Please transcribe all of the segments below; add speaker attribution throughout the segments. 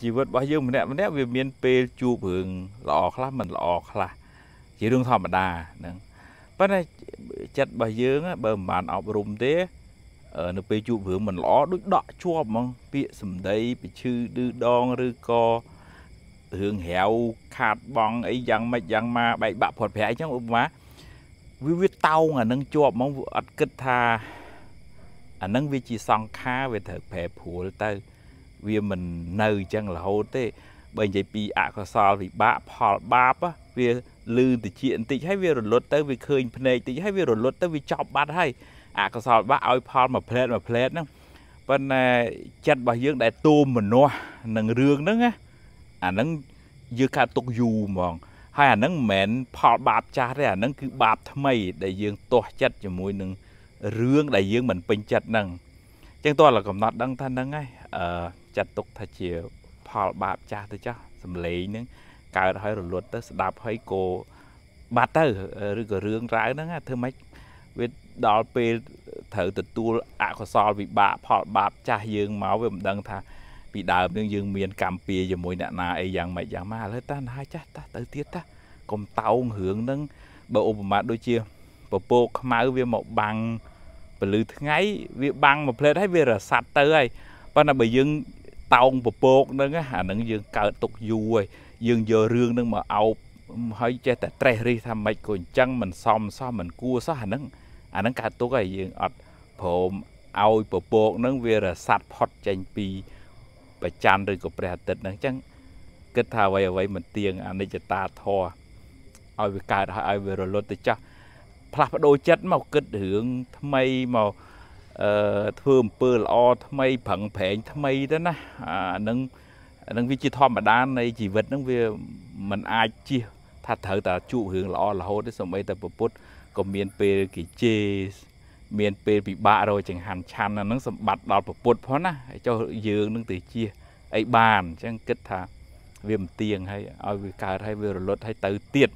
Speaker 1: ជីវិតរបស់យើងម្នាក់ម្នាក់វាមានពេលជួបរឿងល្អខ្លះមិនល្អខ្លះជារឿងធម្មតាហ្នឹងប៉ុន្តែចិត្តរបស់យើងបើមិនបានអប់រំទេ នៅពេលជួបរឿងមិនល្អដូចដក់ជាប់ហ្មងពាក្យសម្ដីពិឈឺឌឺដងឬក៏រឿងរាវខាតបងអីយ៉ាងម៉េចយ៉ាងម៉ាបែកបាក់ផុតប្រាក់អញ្ចឹងឧបមាវាវាតោងអានឹងជាប់ហ្មងអត់គិតថាអានឹងវាជាសង្ខារវាត្រូវប្រែប្រួលទៅវាមិននៅអញ្ចឹងរហូតទេបើនិយាយពីអកុសលវិបាកផលបាបវាលឺតិចបន្តិចហើយវារលត់ទៅវាឃើញភ្នែកតិចហើយវារលត់ទៅវាចប់បាត់ហើយអកុសល បាក់ឲ្យផលមួយផ្លែតមួយផ្លែតហ្នឹងប៉ុន្តែចិត្តរបស់យើងដែលទូមមនុស្សនឹងរឿងហ្នឹងណាអាហ្នឹងយើងកាត់ទុកយូរហ្មង ហើយអាហ្នឹងមិនមែនផលបាបចាស់ទេអាហ្នឹងគឺបាបថ្មីដែលយើងទាស់ចិត្តជាមួយនឹងរឿងដែលយើងមិនពេញចិត្តហ្នឹងអញ្ចឹងតើឡើយកំណត់ដឹងថាហ្នឹងហើយអឺចាត់ទុកថាជាផលបាបចាស់ទៅចាស់សំឡេងហ្នឹងកើតហើយរលត់ទៅស្ដាប់ហើយក៏បាត់ទៅឬក៏រឿងរ៉ាវហ្នឹងធ្វើម៉េចវាដល់ពេលត្រូវទទួលអកុសលវិបាកផលបាបចាស់យើងមកវាមិនដឹងថាពីដើមនឹងយើងមានកម្មពៀជាមួយអ្នកណាអីយ៉ាងម៉េចយ៉ាងម៉ាឥឡូវតាណាចាស់តាទៅទៀតតាកុំតោងរឿងហ្នឹងបើឧបមាដូចជាពពកខ្មៅវាមកបាំងពលឺថ្ងៃវាបាំងមួយផ្លែតហើយវារសាត់ទៅហើយប៉ុន្តែបើយើងតោងពពកហ្នឹងអាហ្នឹងយើងកើតទុកយូរហើយយើងយករឿងហ្នឹងមកអោបហើយចេះតែត្រេះរិះថាម៉េចក៏អញ្ចឹងមិនសមសោះមិនគួរសោះអាហ្នឹងអាហ្នឹងកើតទុកហើយយើងអត់ព្រមឲ្យពពកហ្នឹងវារស័តផុតចេញពីប្រច័នឬក៏ព្រះអាទិត្យហ្នឹងអញ្ចឹងគិតថាអ្វីអ្វីមិនទៀងអនិច្ចតាធរឲ្យវាកើតឲ្យវារលត់ទៅចាស់ផ្លាស់ប្ដូរចិត្តមកគិតរឿងថ្មីមកអឺធ្វើអំពើល្អថ្មីប្រឹងប្រែងថ្មីទៅណាអានឹងនឹងវាជាធម្មតានៃជីវិតនឹងវាមិនអាចជៀសថាត្រូវតែជួបរឿងល្អរហូតទេសូម្បីតែពពុទ្ធក៏មានពេលគេជេរមានពេលពិបាករយចង្ហាន់ឆាន់អានឹងសម្បត្តិដល់ពពុទ្ធផងណាហើយចុះយើងនឹងទៅជៀសអីបានអញ្ចឹងគិតថាវាមិនទៀងហើយឲ្យវាកើតហើយវារលត់ហើយទៅទៀត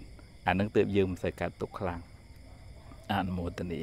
Speaker 1: អានឹងទើបយើងមិនសូវកើតទុកខ្លាំងអនុមោទនា